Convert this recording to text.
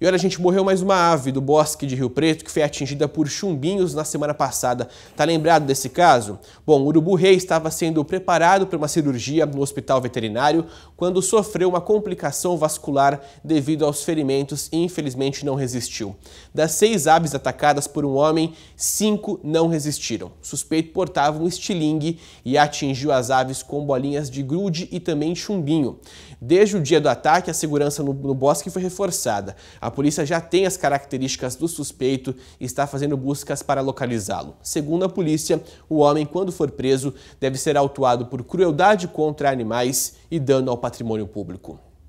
E olha, gente, morreu mais uma ave do bosque de Rio Preto que foi atingida por chumbinhos na semana passada. Tá lembrado desse caso? Bom, o urubu rei estava sendo preparado para uma cirurgia no hospital veterinário quando sofreu uma complicação vascular devido aos ferimentos e infelizmente não resistiu. Das seis aves atacadas por um homem, cinco não resistiram. O suspeito portava um estilingue e atingiu as aves com bolinhas de grude e também chumbinho. Desde o dia do ataque, a segurança no, no bosque foi reforçada. A a polícia já tem as características do suspeito e está fazendo buscas para localizá-lo. Segundo a polícia, o homem, quando for preso, deve ser autuado por crueldade contra animais e dano ao patrimônio público.